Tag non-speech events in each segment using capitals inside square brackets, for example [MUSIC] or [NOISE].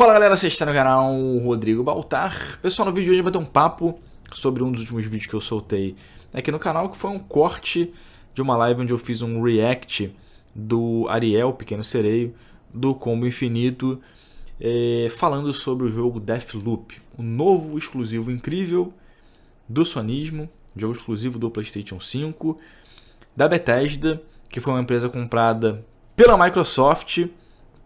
Fala galera, você está no canal Rodrigo Baltar. Pessoal, no vídeo de hoje vai ter um papo sobre um dos últimos vídeos que eu soltei aqui no canal, que foi um corte de uma live onde eu fiz um react do Ariel, Pequeno Sereio, do Combo Infinito, eh, falando sobre o jogo Deathloop, um novo exclusivo incrível do Sonismo, jogo exclusivo do PlayStation 5, da Bethesda, que foi uma empresa comprada pela Microsoft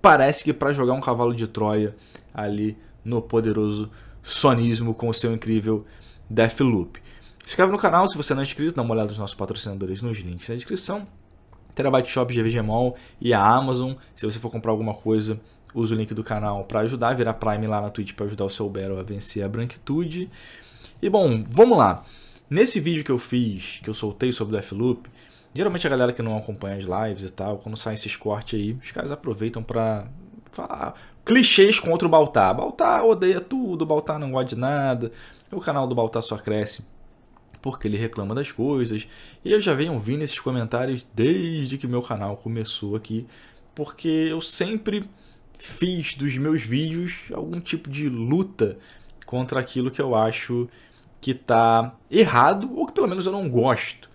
parece que para jogar um cavalo de Troia ali no poderoso sonismo com o seu incrível Deathloop. Se inscreve no canal se você não é inscrito, dá uma olhada nos nossos patrocinadores nos links na descrição. Terabyte Shop, mall e a Amazon. Se você for comprar alguma coisa, use o link do canal para ajudar, virar Prime lá na Twitch para ajudar o seu Battle a vencer a branquitude. E bom, vamos lá. Nesse vídeo que eu fiz, que eu soltei sobre o Deathloop, Geralmente a galera que não acompanha as lives e tal, quando sai esses cortes aí, os caras aproveitam pra falar clichês contra o Baltar. Baltar odeia tudo, Baltar não gosta de nada. O canal do Baltar só cresce porque ele reclama das coisas. E eu já venho vindo esses comentários desde que meu canal começou aqui, porque eu sempre fiz dos meus vídeos algum tipo de luta contra aquilo que eu acho que tá errado ou que pelo menos eu não gosto,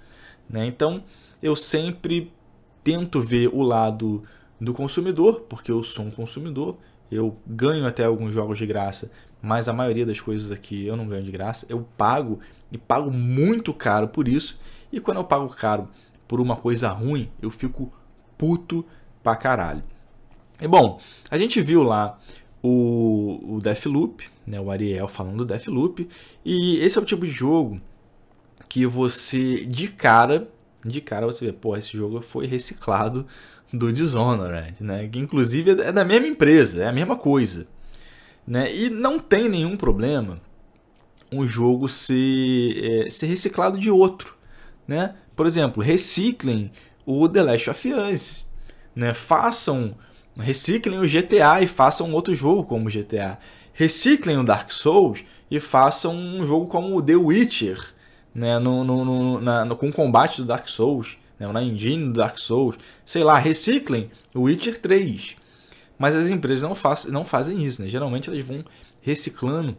né? Então, eu sempre tento ver o lado do consumidor, porque eu sou um consumidor, eu ganho até alguns jogos de graça, mas a maioria das coisas aqui eu não ganho de graça, eu pago e pago muito caro por isso. E quando eu pago caro por uma coisa ruim, eu fico puto pra caralho. E bom, a gente viu lá o, o Deathloop, né, o Ariel falando do Deathloop, e esse é o tipo de jogo que você de cara de cara você vê, pô, esse jogo foi reciclado do Dishonored, né? Que inclusive é da mesma empresa, é a mesma coisa, né? E não tem nenhum problema um jogo ser, é, ser reciclado de outro, né? Por exemplo, reciclem o The Last of Us, né? Façam, reciclem o GTA e façam outro jogo como o GTA. Reciclem o Dark Souls e façam um jogo como o The Witcher, né, no, no, no, na, no, com o combate do Dark Souls, né, na engine do Dark Souls, sei lá, reciclem o Witcher 3. Mas as empresas não, faz, não fazem isso, né? Geralmente elas vão reciclando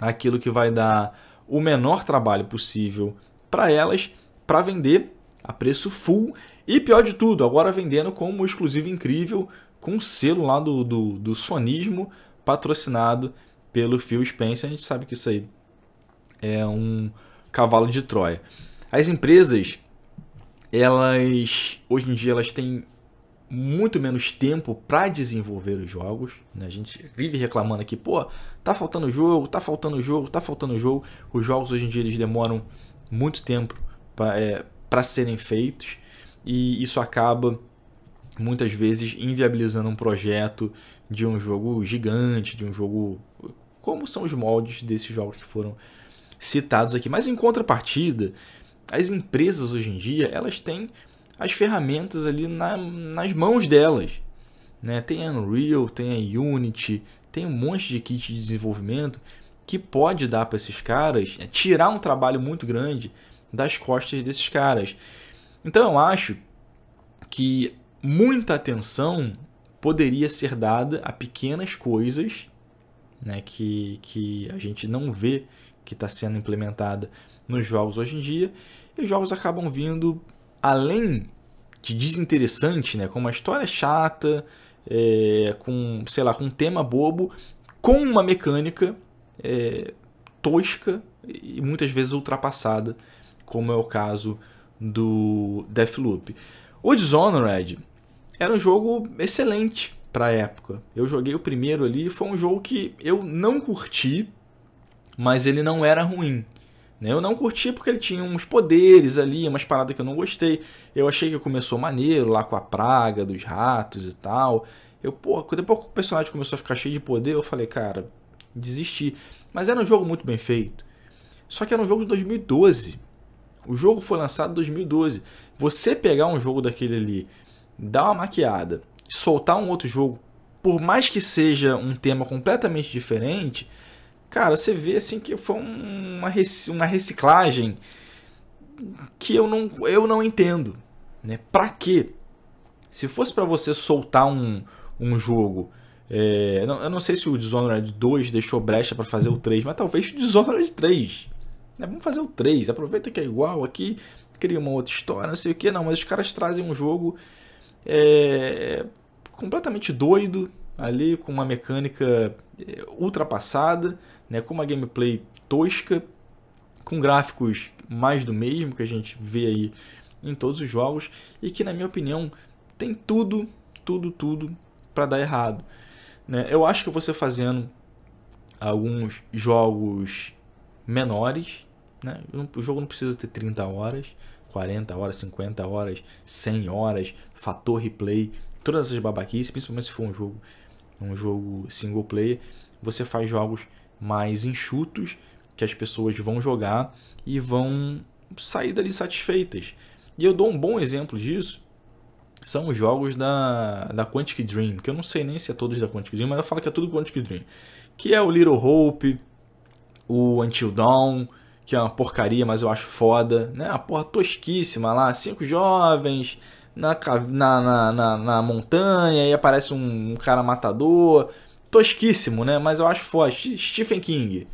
aquilo que vai dar o menor trabalho possível para elas, para vender a preço full e pior de tudo, agora vendendo como exclusivo incrível com o selo lá do, do, do sonismo patrocinado pelo Phil Spencer. A gente sabe que isso aí é um, cavalo de Troia. As empresas, elas hoje em dia elas têm muito menos tempo para desenvolver os jogos. Né? A gente vive reclamando aqui, pô, tá faltando jogo, tá faltando jogo, tá faltando jogo. Os jogos hoje em dia eles demoram muito tempo para é, serem feitos e isso acaba muitas vezes inviabilizando um projeto de um jogo gigante, de um jogo como são os moldes desses jogos que foram citados aqui. Mas em contrapartida, as empresas hoje em dia, elas têm as ferramentas ali na, nas mãos delas. Né? Tem a Unreal, tem a Unity, tem um monte de kit de desenvolvimento que pode dar para esses caras, é tirar um trabalho muito grande das costas desses caras. Então eu acho que muita atenção poderia ser dada a pequenas coisas né, que, que a gente não vê que está sendo implementada nos jogos hoje em dia. E os jogos acabam vindo além de desinteressante, né? Com uma história chata, é, com, sei lá, com um tema bobo, com uma mecânica é, tosca e muitas vezes ultrapassada, como é o caso do Deathloop. O Dishonored era um jogo excelente para a época. Eu joguei o primeiro ali, foi um jogo que eu não curti, mas ele não era ruim. Né? Eu não curti porque ele tinha uns poderes ali, umas paradas que eu não gostei. Eu achei que começou maneiro, lá com a praga dos ratos e tal. Eu, pô, depois que o personagem começou a ficar cheio de poder, eu falei, cara, desisti. Mas era um jogo muito bem feito. Só que era um jogo de 2012. O jogo foi lançado em 2012. Você pegar um jogo daquele ali, dar uma maquiada, soltar um outro jogo, por mais que seja um tema completamente diferente, Cara, você vê assim que foi uma, uma reciclagem que eu não, eu não entendo. Né? Pra quê? Se fosse para você soltar um, um jogo. É, não, eu não sei se o Dishonored 2 deixou brecha para fazer o 3, mas talvez o Dishonored 3. Né? Vamos fazer o 3, aproveita que é igual aqui, cria uma outra história, não sei o que. Não, mas os caras trazem um jogo é, completamente doido ali, com uma mecânica é, ultrapassada né, com uma gameplay tosca, com gráficos mais do mesmo que a gente vê aí em todos os jogos e que na minha opinião tem tudo, tudo, tudo para dar errado. Né? Eu acho que você fazendo alguns jogos menores, né? o jogo não precisa ter 30 horas, 40 horas, 50 horas, 100 horas, fator replay, todas essas babaquices, principalmente se for um jogo, um jogo single player, você faz jogos mais enxutos que as pessoas vão jogar e vão sair dali satisfeitas. E eu dou um bom exemplo disso. São os jogos da, da Quantic Dream, que eu não sei nem se é todos da Quantic Dream, mas eu falo que é tudo Quantic Dream. Que é o Little Hope, o Until Dawn, que é uma porcaria, mas eu acho foda. Né? A porra tosquíssima lá, cinco jovens na, na, na, na, na montanha, e aparece um, um cara matador tosquíssimo, né? Mas eu acho forte. Stephen King.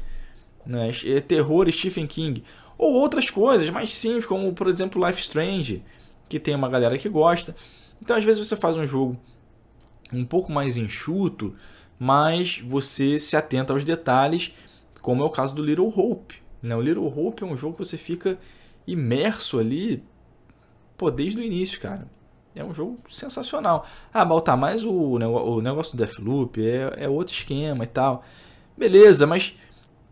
Né? É terror Stephen King. Ou outras coisas mais simples, como por exemplo Life Strange, que tem uma galera que gosta. Então às vezes você faz um jogo um pouco mais enxuto, mas você se atenta aos detalhes, como é o caso do Little Hope. Né? O Little Hope é um jogo que você fica imerso ali pô, desde o início, cara é um jogo sensacional. Ah, mas, tá, mas o, o negócio do Deathloop é, é outro esquema e tal. Beleza, mas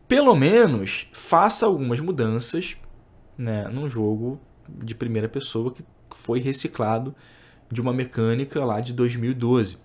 pelo menos faça algumas mudanças né, num jogo de primeira pessoa que foi reciclado de uma mecânica lá de 2012.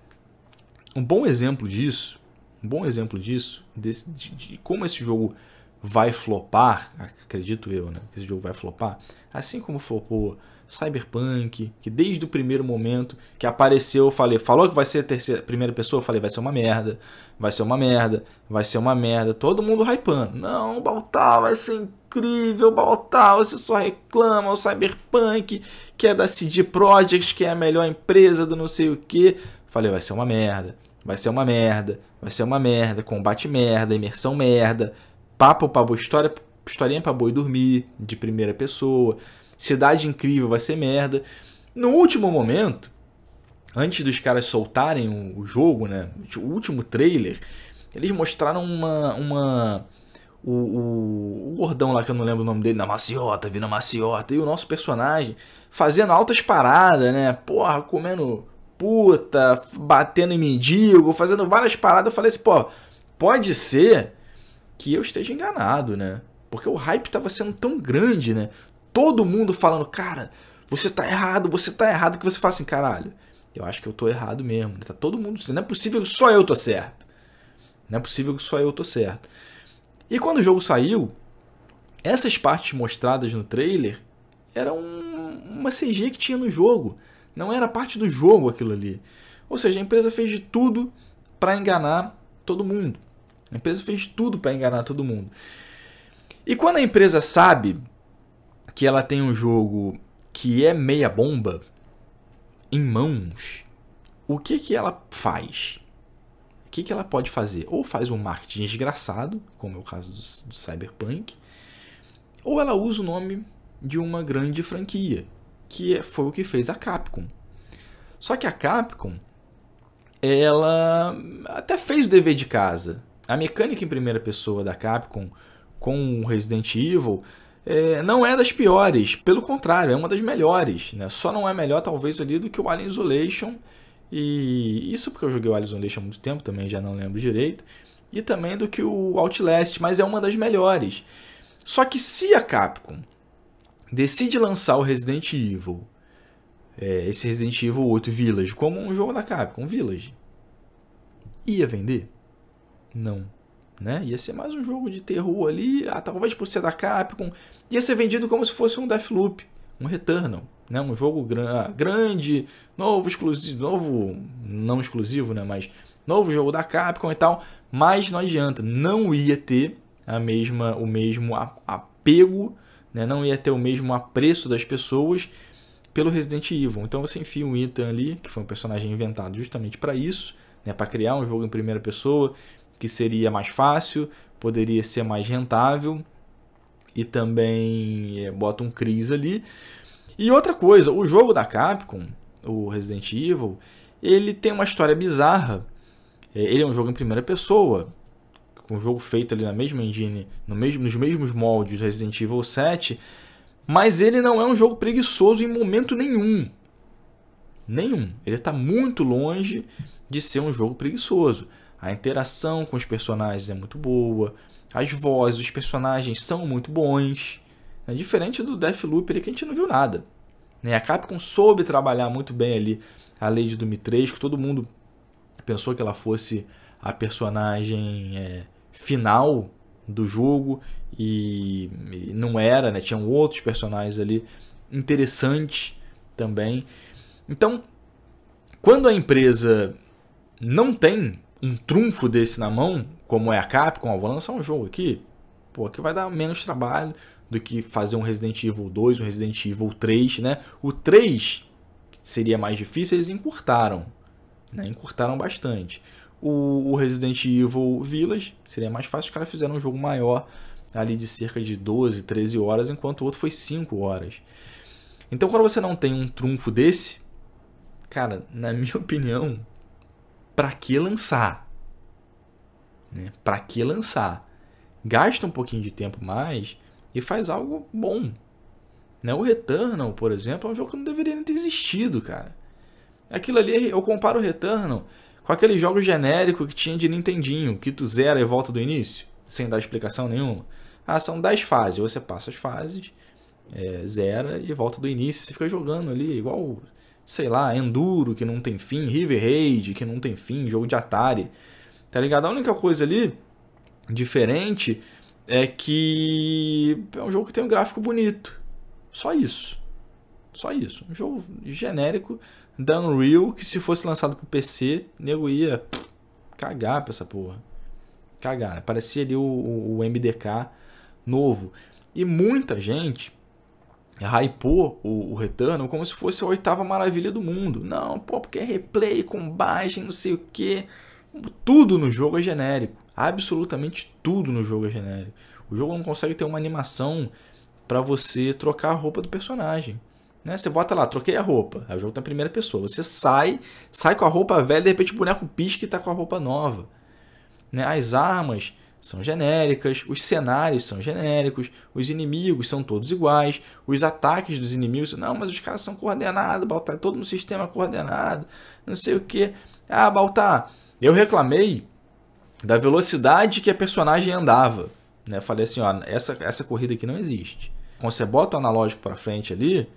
Um bom exemplo disso, um bom exemplo disso, desse, de, de como esse jogo vai flopar, acredito eu, né? Que esse jogo vai flopar, assim como flopou Cyberpunk, que desde o primeiro momento que apareceu, eu falei, falou que vai ser a terceira, primeira pessoa, eu falei, vai ser uma merda, vai ser uma merda, vai ser uma merda, todo mundo hypando. Não, Baltar vai ser incrível, Baltar, você só reclama o Cyberpunk, que é da CD Projekt, que é a melhor empresa do não sei o que. Falei, vai ser uma merda, vai ser uma merda, vai ser uma merda, combate merda, imersão merda, Papo pra boi, história, historinha pra boi dormir, de primeira pessoa. Cidade incrível vai ser merda. No último momento, antes dos caras soltarem o, o jogo, né? O último trailer, eles mostraram uma. uma o, o, o gordão lá que eu não lembro o nome dele, na maciota, vindo na maciota, e o nosso personagem fazendo altas paradas, né? Porra, comendo puta, batendo em mendigo, fazendo várias paradas. Eu falei assim, pô, pode ser que eu esteja enganado, né? Porque o hype tava sendo tão grande, né? Todo mundo falando, cara, você tá errado, você tá errado, que você fala assim, caralho, eu acho que eu tô errado mesmo. Né? Tá todo mundo, não é possível que só eu tô certo. Não é possível que só eu tô certo. E quando o jogo saiu, essas partes mostradas no trailer eram uma CG que tinha no jogo. Não era parte do jogo aquilo ali. Ou seja, a empresa fez de tudo para enganar todo mundo. A empresa fez tudo para enganar todo mundo. E quando a empresa sabe que ela tem um jogo que é meia bomba em mãos, o que que ela faz? O que que ela pode fazer? Ou faz um marketing desgraçado, como é o caso do, do Cyberpunk, ou ela usa o nome de uma grande franquia, que é, foi o que fez a Capcom. Só que a Capcom, ela até fez o dever de casa, a mecânica em primeira pessoa da Capcom com o Resident Evil é, não é das piores, pelo contrário, é uma das melhores. Né? Só não é melhor, talvez, ali do que o Alien Isolation. E isso porque eu joguei o Alien Isolation há muito tempo, também já não lembro direito. E também do que o Outlast, mas é uma das melhores. Só que se a Capcom decide lançar o Resident Evil, é, esse Resident Evil 8 Village, como um jogo da Capcom, Village, ia vender? Não. Né? Ia ser mais um jogo de terror ali, ah, talvez por ser da Capcom. Ia ser vendido como se fosse um Deathloop, um Returnal. Né? Um jogo ah, grande, novo, exclusivo, novo, não exclusivo, né? mas novo jogo da Capcom e tal. Mas não adianta, não ia ter a mesma, o mesmo apego, né? não ia ter o mesmo apreço das pessoas pelo Resident Evil. Então você enfia um Ethan ali, que foi um personagem inventado justamente para isso, né, para criar um jogo em primeira pessoa, que seria mais fácil, poderia ser mais rentável e também é, bota um Cris ali. E outra coisa, o jogo da Capcom, o Resident Evil, ele tem uma história bizarra. É, ele é um jogo em primeira pessoa, um jogo feito ali na mesma engine, no mesmo, nos mesmos moldes do Resident Evil 7, mas ele não é um jogo preguiçoso em momento nenhum. Nenhum. Ele está muito longe de ser um jogo preguiçoso. A interação com os personagens é muito boa, as vozes dos personagens são muito bons. Né? Diferente do Deathloop ali que a gente não viu nada. Né? A Capcom soube trabalhar muito bem ali a Lady do Mitresco, todo mundo pensou que ela fosse a personagem é, final do jogo e, e não era, né? Tinham outros personagens ali interessantes também. Então, quando a empresa não tem um trunfo desse na mão, como é a Capcom, ó, vou lançar um jogo aqui, pô, que vai dar menos trabalho do que fazer um Resident Evil 2, um Resident Evil 3, né? O 3 seria mais difícil, eles encurtaram, né? Encurtaram bastante. O, o Resident Evil Village seria mais fácil, os caras fizeram um jogo maior ali de cerca de 12, 13 horas, enquanto o outro foi 5 horas. Então, quando você não tem um trunfo desse, cara, na [LAUGHS] minha opinião, para que lançar? Né? Para que lançar? Gasta um pouquinho de tempo mais e faz algo bom. Né? O Returnal, por exemplo, é um jogo que não deveria nem ter existido, cara. Aquilo ali, eu comparo o Returnal com aquele jogo genérico que tinha de Nintendinho, que tu zera e volta do início, sem dar explicação nenhuma. Ah, são 10 fases, você passa as fases, é, zera e volta do início, você fica jogando ali, igual sei lá, Enduro, que não tem fim, River Raid, que não tem fim, jogo de Atari. Tá ligado? A única coisa ali diferente é que é um jogo que tem um gráfico bonito. Só isso. Só isso. Um jogo genérico da Unreal que se fosse lançado pro PC, nego ia cagar pra essa porra. Cagar. Né? Parecia ali o, o MDK novo. E muita gente hypou o, o Retano como se fosse a oitava maravilha do mundo. Não, pô, porque é replay, combagem, não sei o que. Tudo no jogo é genérico. Absolutamente tudo no jogo é genérico. O jogo não consegue ter uma animação para você trocar a roupa do personagem. Né? Você bota lá, troquei a roupa. Aí o jogo tá em primeira pessoa. Você sai, sai com a roupa velha, de repente o boneco pisca e tá com a roupa nova. Né? As armas são genéricas, os cenários são genéricos, os inimigos são todos iguais, os ataques dos inimigos, não, mas os caras são coordenados, Baltar, é todo um sistema coordenado, não sei o que. Ah, Baltar, eu reclamei da velocidade que a personagem andava. Né? falei assim, ó, essa, essa corrida aqui não existe. Quando você bota o analógico para frente ali,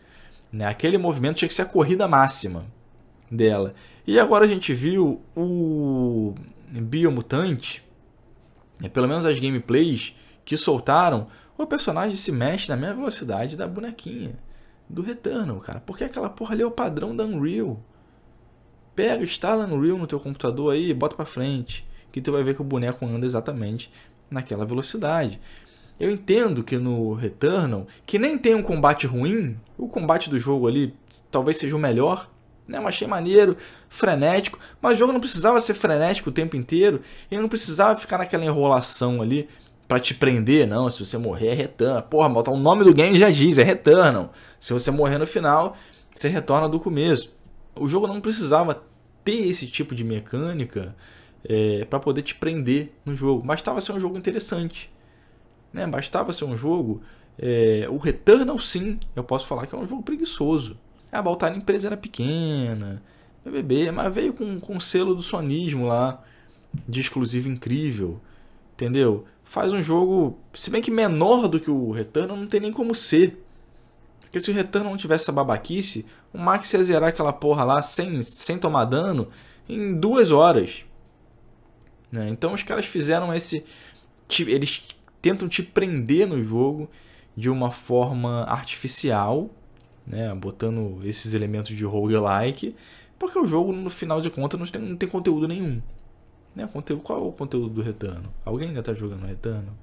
né, aquele movimento tinha que ser a corrida máxima dela. E agora a gente viu o Biomutante, é, pelo menos as gameplays que soltaram, o personagem se mexe na mesma velocidade da bonequinha do Returnal, cara. Porque aquela porra ali é o padrão da Unreal. Pega, instala Unreal no teu computador aí, bota pra frente, que tu vai ver que o boneco anda exatamente naquela velocidade. Eu entendo que no Returnal, que nem tem um combate ruim, o combate do jogo ali talvez seja o melhor, né? Eu achei maneiro, frenético, mas o jogo não precisava ser frenético o tempo inteiro, e não precisava ficar naquela enrolação ali para te prender, não, se você morrer é return. Porra, botar o nome do game já diz, é retornam. Se você morrer no final, você retorna do começo. O jogo não precisava ter esse tipo de mecânica é, para poder te prender no jogo. Bastava ser um jogo interessante. Né? Bastava ser um jogo. É, o Returnal, sim, eu posso falar que é um jogo preguiçoso. Ah, Baltar, a empresa era pequena, BBB, mas veio com, com selo do sonismo lá, de exclusivo incrível, entendeu? Faz um jogo, se bem que menor do que o Return, não tem nem como ser. Porque se o Return não tivesse essa babaquice, o Max ia zerar aquela porra lá sem, sem tomar dano em duas horas. Né? Então os caras fizeram esse. Eles tentam te prender no jogo de uma forma artificial né, botando esses elementos de roguelike, porque o jogo, no final de contas, não tem, não tem conteúdo nenhum. Né? Conteúdo, qual é o conteúdo do Retano? Alguém ainda está jogando Retano?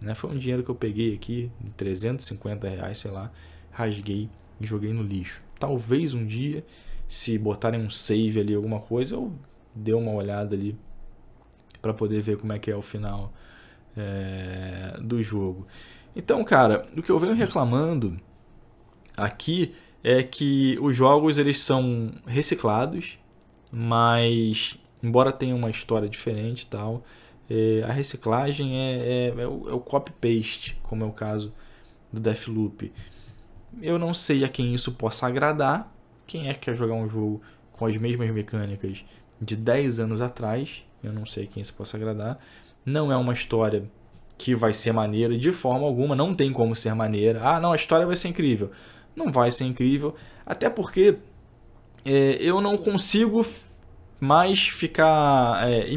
Né? Foi um dinheiro que eu peguei aqui, 350 reais, sei lá, rasguei e joguei no lixo. Talvez um dia, se botarem um save ali, alguma coisa, eu dê uma olhada ali para poder ver como é que é o final é, do jogo. Então, cara, o que eu venho reclamando aqui é que os jogos eles são reciclados, mas embora tenha uma história diferente e tal, é, a reciclagem é, é, é o, é o copy-paste, como é o caso do Deathloop. Eu não sei a quem isso possa agradar, quem é que quer jogar um jogo com as mesmas mecânicas de 10 anos atrás, eu não sei a quem isso possa agradar, não é uma história que vai ser maneira de forma alguma, não tem como ser maneira. Ah, não, a história vai ser incrível não vai ser incrível. Até porque é, eu não consigo mais ficar. É,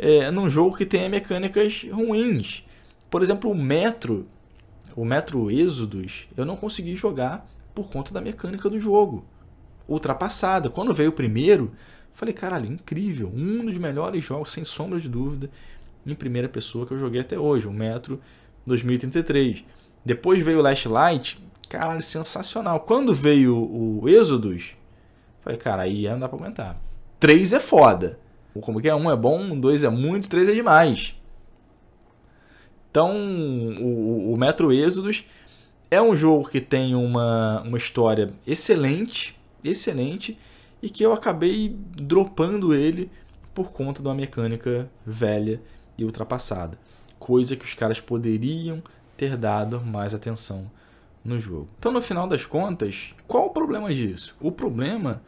é, num jogo que tenha mecânicas ruins. Por exemplo, o Metro, o Metro Exodus, eu não consegui jogar por conta da mecânica do jogo. Ultrapassada. Quando veio o primeiro, falei, caralho, incrível. Um dos melhores jogos, sem sombra de dúvida, em primeira pessoa que eu joguei até hoje, o Metro 2033. Depois veio o Last Light, Caralho, sensacional. Quando veio o Êxodos, falei, cara, aí não dá pra aguentar. 3 é foda. Como que é? um é bom, dois é muito, três é demais. Então, o, o Metro Êxodos é um jogo que tem uma, uma história excelente, excelente, e que eu acabei dropando ele por conta de uma mecânica velha e ultrapassada. Coisa que os caras poderiam ter dado mais atenção no jogo. Então, no final das contas, qual o problema disso? O problema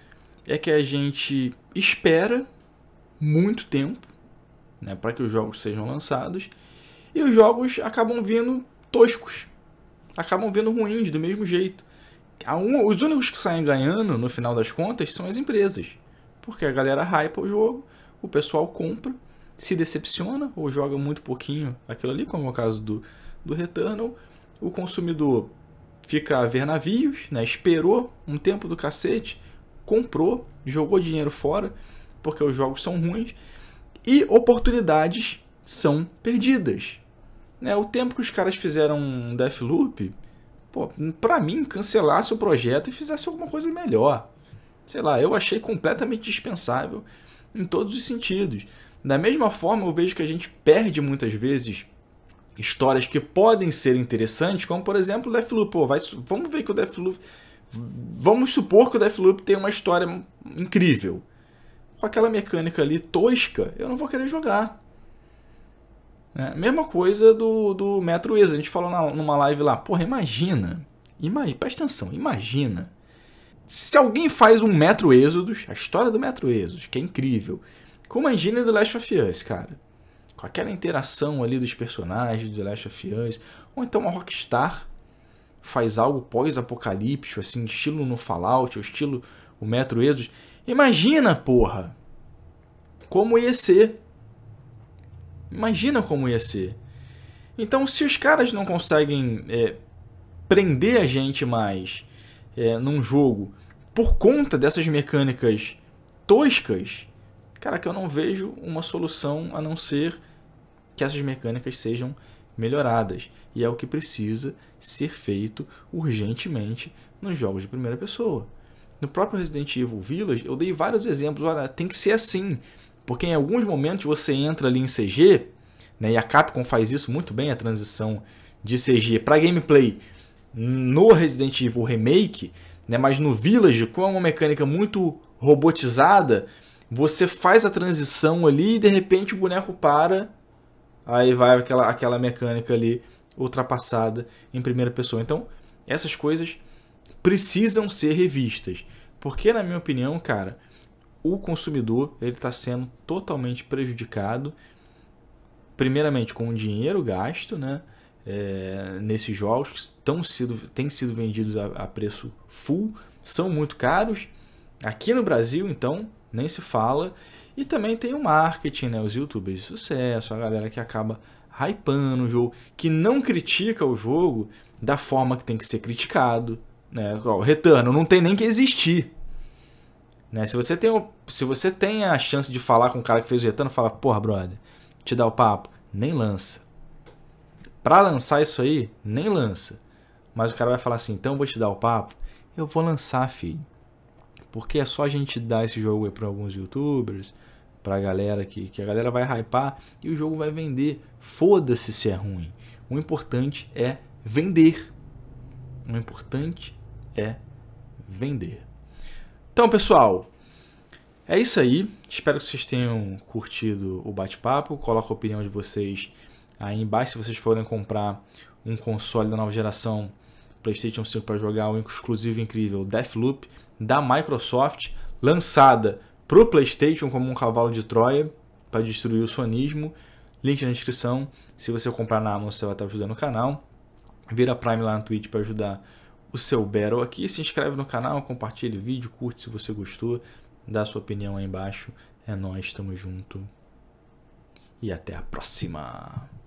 é que a gente espera muito tempo né, para que os jogos sejam lançados e os jogos acabam vindo toscos, acabam vindo ruins do mesmo jeito. Um, os únicos que saem ganhando no final das contas são as empresas, porque a galera hypa o jogo, o pessoal compra, se decepciona ou joga muito pouquinho aquilo ali, como é o caso do, do Returnal, o consumidor fica a ver navios, né? Esperou um tempo do cacete, comprou, jogou dinheiro fora, porque os jogos são ruins, e oportunidades são perdidas. Né? O tempo que os caras fizeram um Deathloop, pô, mim, cancelasse o projeto e fizesse alguma coisa melhor. Sei lá, eu achei completamente dispensável em todos os sentidos. Da mesma forma, eu vejo que a gente perde muitas vezes histórias que podem ser interessantes, como por exemplo o Deathloop. Pô, vai, vamos ver que o Deathloop... Vamos supor que o Deathloop tem uma história incrível. Com aquela mecânica ali tosca, eu não vou querer jogar. É, mesma coisa do, do Metro Exodus. A gente falou na, numa live lá, porra, imagina, imagina, presta atenção, imagina. Se alguém faz um Metro Exodus, a história do Metro Exodus, que é incrível, Com a engine do Last of Us, cara com aquela interação ali dos personagens do The Last of Us, ou então uma Rockstar faz algo pós-apocalíptico, assim, estilo no Fallout, ou estilo o Metro Exodus. Imagina, porra! Como ia ser. Imagina como ia ser. Então, se os caras não conseguem é, prender a gente mais é, num jogo por conta dessas mecânicas toscas, cara, que eu não vejo uma solução a não ser que essas mecânicas sejam melhoradas. E é o que precisa ser feito urgentemente nos jogos de primeira pessoa. No próprio Resident Evil Village, eu dei vários exemplos. Olha, tem que ser assim. Porque em alguns momentos você entra ali em CG, né, e a Capcom faz isso muito bem, a transição de CG para gameplay no Resident Evil Remake, né, mas no Village, com uma mecânica muito robotizada, você faz a transição ali e de repente o boneco para aí vai aquela, aquela mecânica ali ultrapassada em primeira pessoa. Então, essas coisas precisam ser revistas. Porque, na minha opinião, cara, o consumidor ele está sendo totalmente prejudicado, primeiramente com o dinheiro gasto, né? É, nesses jogos que estão sido, têm sido vendidos a, a preço full, são muito caros. Aqui no Brasil, então, nem se fala. E também tem o marketing, né? Os youtubers de sucesso, a galera que acaba hypando o jogo, que não critica o jogo da forma que tem que ser criticado, né? O retorno não tem nem que existir. Né? Se, você tem o, se você tem a chance de falar com o cara que fez o retorno, fala, porra, brother, te dá o papo, nem lança. Pra lançar isso aí, nem lança. Mas o cara vai falar assim, então eu vou te dar o papo, eu vou lançar, filho. Porque é só a gente dar esse jogo para alguns youtubers, para a galera que, que a galera vai hypar e o jogo vai vender. Foda-se se é ruim. O importante é vender. O importante é vender. Então, pessoal, é isso aí. Espero que vocês tenham curtido o bate-papo. Coloca a opinião de vocês aí embaixo. Se vocês forem comprar um console da nova geração, PlayStation 5 para jogar um exclusivo incrível, Deathloop, da Microsoft, lançada pro PlayStation como um cavalo de Troia para destruir o sonismo. Link na descrição. Se você comprar na Amazon, você vai estar ajudando o canal. Vira Prime lá na Twitch para ajudar o seu Battle aqui. Se inscreve no canal, compartilha o vídeo, curte se você gostou, dá sua opinião aí embaixo. É nós, tamo junto. E até a próxima.